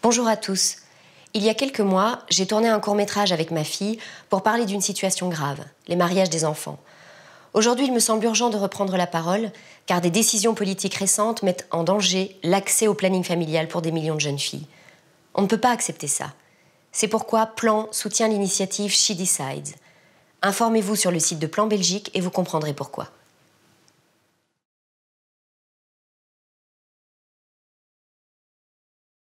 Bonjour à tous. Il y a quelques mois, j'ai tourné un court métrage avec ma fille pour parler d'une situation grave, les mariages des enfants. Aujourd'hui, il me semble urgent de reprendre la parole, car des décisions politiques récentes mettent en danger l'accès au planning familial pour des millions de jeunes filles. On ne peut pas accepter ça. C'est pourquoi Plan soutient l'initiative She Decides. Informez-vous sur le site de Plan Belgique et vous comprendrez pourquoi.